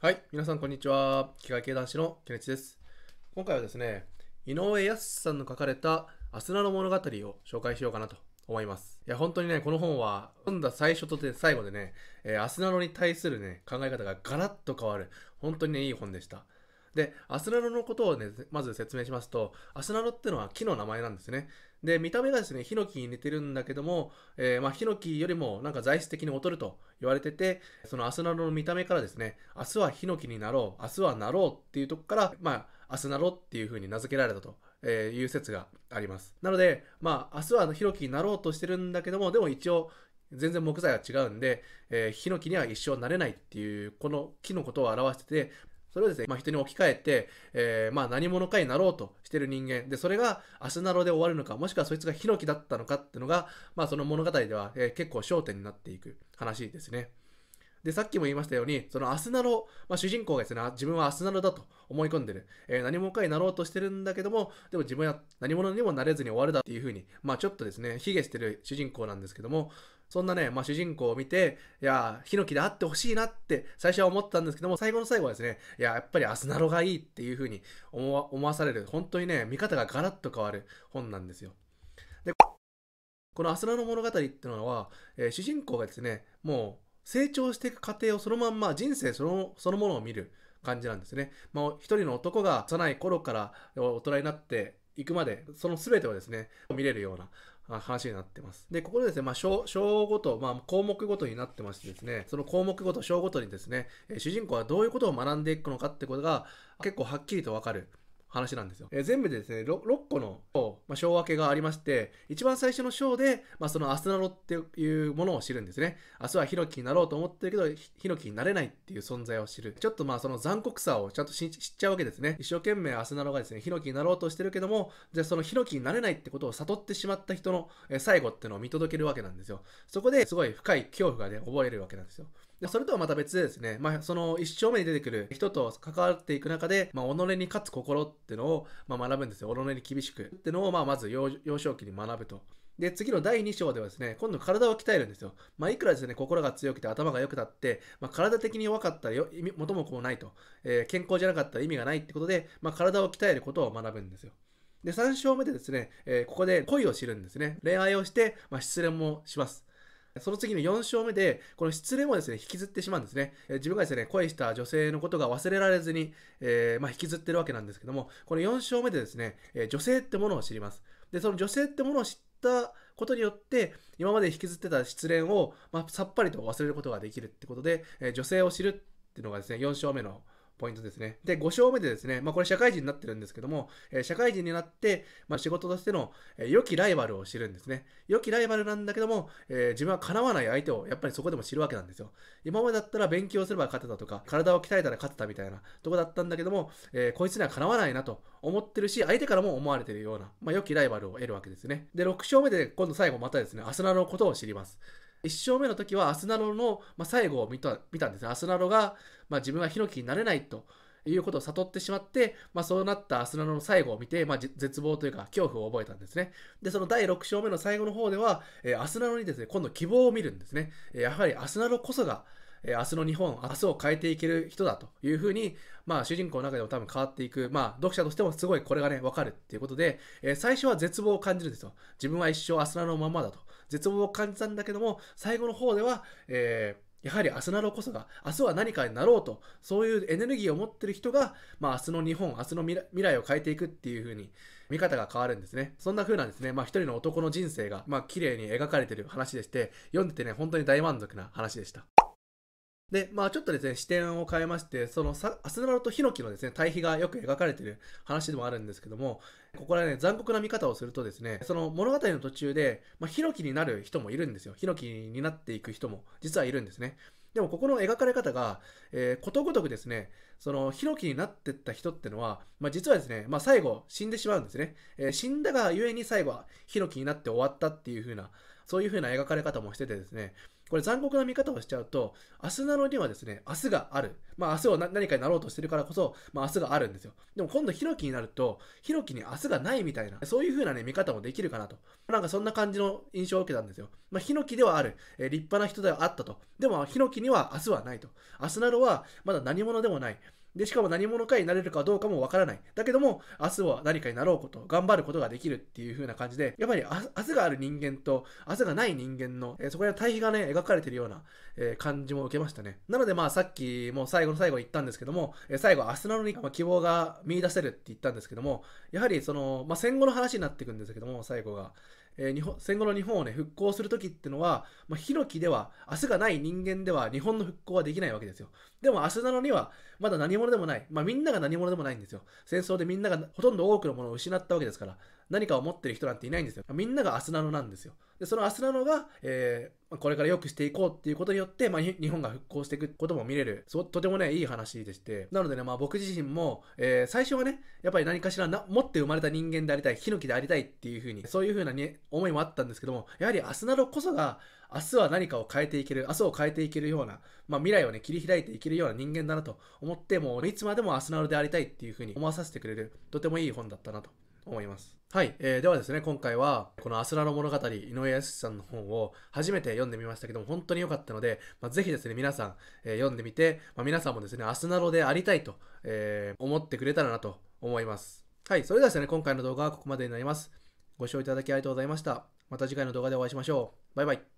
はい、皆さんこんにちは。機械系男子のケネチです。今回はですね、井上康さんの書かれたアスナの物語を紹介しようかなと思います。いや、本当にね、この本は、読んだ最初と最後でね、えー、アスナロに対するね、考え方がガラッと変わる、本当にね、いい本でした。で、アスナロのことをね、まず説明しますと、アスナロってのは木の名前なんですね。で、見た目がですね、ヒノキに似てるんだけども、えー、まあ、ヒノキよりもなんか材質的に劣ると言われてて、そのアスナロの見た目からですね、明日はヒノキになろう、明日はなろうっていうとこから、まあ、明日なろうっていう風に名付けられたとえー、いう説があります。なので、まあ、明日はヒノキになろうとしてるんだけども、でも一応、全然木材は違うんで、えー、ヒノキには一生なれないっていう、この木のことを表してて、それをですね、まあ、人に置き換えて、えー、まあ何者かになろうとしてる人間。で、それがアスナロで終わるのか、もしくはそいつがヒノキだったのかっていうのが、まあその物語では、えー、結構焦点になっていく話ですね。で、さっきも言いましたように、そのアスナロ、まあ、主人公がですね、自分はアスナロだと思い込んでる。えー、何者かになろうとしてるんだけども、でも自分は何者にもなれずに終わるだっていうふうに、まあちょっとですね、卑下してる主人公なんですけども、そんなね、まあ、主人公を見て、いや、ヒノキであってほしいなって最初は思ったんですけども、最後の最後はですね、いや、やっぱりアスナロがいいっていうふうに思わされる、本当にね、見方がガラッと変わる本なんですよ。で、このアスナの物語っていうのは、えー、主人公がですね、もう、成長していく過程をそのまんま人生そのそのものを見る感じなんですね。まあ、一人の男が幼い頃から大人になっていくまで、その全てをですね、見れるような話になってます。で、ここでですね、まあ、章ごと、まあ、項目ごとになってましてですね、その項目ごと、章ごとにですね、主人公はどういうことを学んでいくのかってことが結構はっきりとわかる話なんですよ。えー、全部でですね6、6個の、まあ、章分けがありまして、一番最初の章で、まあ、そのアスナロっていうものを知るんですね。明日はヒノキになろうと思ってるけど、ヒノキになれないっていう存在を知る。ちょっとまあその残酷さをちゃんと知っちゃうわけですね。一生懸命アスナロがですね、ヒノキになろうとしてるけども、じゃあそのヒノキになれないってことを悟ってしまった人の最後っていうのを見届けるわけなんですよ。そこですごい深い恐怖がね、覚えるわけなんですよ。それとはまた別でですね、まあ、その一生目に出てくる人と関わっていく中で、まあ、己に勝つ心っていうのを、まあ、学ぶんですよ。己に厳しく。っていうのを、まあ、まず幼少期に学ぶと。で、次の第2章ではですね、今度体を鍛えるんですよ。まあ、いくらですね、心が強くて頭が良くなって、まあ、体的に弱かったらよ元も子もないと、えー、健康じゃなかったら意味がないってことで、まあ、体を鍛えることを学ぶんですよ。で、3章目でですね、えー、ここで恋を知るんですね。恋愛をして、まあ、失恋もします。その次の4章目で、この失恋をですね、引きずってしまうんですね。え自分がですね、恋した女性のことが忘れられずに、えー、まあ、引きずってるわけなんですけども、この4章目でですね、え女性ってものを知ります。で、その女性ってものを知ったことによって、今まで引きずってた失恋を、まあ、さっぱりと忘れることができるってことで、え女性を知るっていうのがですね、4章目のポイントですね。で、5章目でですね、まあ、これ社会人になってるんですけども、えー、社会人になって、まあ、仕事としての、えー、良きライバルを知るんですね。良きライバルなんだけども、えー、自分は叶わない相手をやっぱりそこでも知るわけなんですよ。今までだったら勉強すれば勝てたとか、体を鍛えたら勝てたみたいなとこだったんだけども、えこいつには叶わないなと思ってるし、相手からも思われてるような、まあ、良きライバルを得るわけですね。で、6章目で今度最後またですね、アスナのことを知ります。1勝目の時はアスナロの、まあ、最後を見た見たんですね。アスナロが、まあ、自分はヒノキになれないということを悟ってしまって、まあ、そうなったアスナロの最後を見て、まあ、絶望というか恐怖を覚えたんですね。で、その第6章目の最後の方では、えー、アスナロにですね、今度希望を見るんですね。えー、やはりアスナロこそが、え明日の日本、明日を変えていける人だというふうに、まあ主人公の中でも多分変わっていく、まあ読者としてもすごいこれがね、わかるっていうことで、えー、最初は絶望を感じるんですよ。自分は一生アスナのままだと。絶望を感じたんだけども、最後の方では、えーやはり明日なロこそが、明日は何かになろうと、そういうエネルギーを持ってる人が、まあ明日の日本、明日の未来を変えていくっていう風に、見方が変わるんですね。そんな風なんですね。まあ一人の男の人生が、まあ綺麗に描かれてる話でして、読んでてね、本当に大満足な話でした。で、まあちょっとですね、視点を変えまして、そのアスナとヒノキのですね、対比がよく描かれている話でもあるんですけども、ここらね、残酷な見方をするとですね、その物語の途中で、まあ、ヒノキになる人もいるんですよ。ヒノキになっていく人も、実はいるんですね。でもここの描かれ方が、えー、ことごとくですね、その、ヒノキになってった人ってのは、まあ、実はですね、まあ、最後死んでしまうんですね。えー、死んだがゆえに最後はヒノキになって終わったっていう風な、そういう風な描かれ方もしててですね、これ残酷な見方をしちゃうと、明日なのにはですね、明日がある。まあ明日を何かになろうとしてるからこそ、まあ明日があるんですよ。でも今度ヒロキになると、ヒロキに明日がないみたいな、そういう風なね、見方もできるかなと。なんかそんな感じの印象を受けたんですよ。まあヒノキではある。えー、立派な人ではあったと。でもヒノキには明日はないと。明日なのはまだ何者でもない。で、しかも何者かになれるかどうかもわからない。だけども、明日は何かになろうこと、頑張ることができるっていう風な感じで、やっぱり明日がある人間と、明日がない人間の、えー、そこら対比がね、描かれてるような、えー、感じも受けましたね。なのでまあさっきもう最後の最後言ったんですけども、えー、最後明日なのに、ま希望が見出せるって言ったんですけども、やはりその、まあ、戦後の話になってくんですけども、最後が。えー、日本戦後の日本をね復興する時ってのは、まあ、ヒノキでは明日がない人間では日本の復興はできないわけですよでも明日なのにはまだ何者でもない、まあ、みんなが何者でもないんですよ戦争でみんながほとんど多くのものを失ったわけですから何かを持ってる人なんていないんですよ。みんながアスナノなんですよ。で、そのアスナノが、えー、これから良くしていこうっていうことによって、まあ、日本が復興していくことも見れる、とてもね、いい話でして、なのでね、まあ僕自身も、えー、最初はね、やっぱり何かしらな持って生まれた人間でありたい、ヒノキでありたいっていうふうに、そういうふうな、ね、思いもあったんですけども、やはりアスナロこそが、明日は何かを変えていける、明日を変えていけるような、まあ、未来をね、切り開いていけるような人間だなと思って、もういつまでもアスナロでありたいっていうふうに思わさせてくれる、とてもいい本だったなと思います。はい、えー、ではですね、今回は、このアスラの物語、井上康さんの本を初めて読んでみましたけども、本当に良かったので、まあ、ぜひですね、皆さん、えー、読んでみて、まあ、皆さんもですね、アスナロでありたいと、えー、思ってくれたらなと思います。はい、それではですね、今回の動画はここまでになります。ご視聴いただきありがとうございました。また次回の動画でお会いしましょう。バイバイ。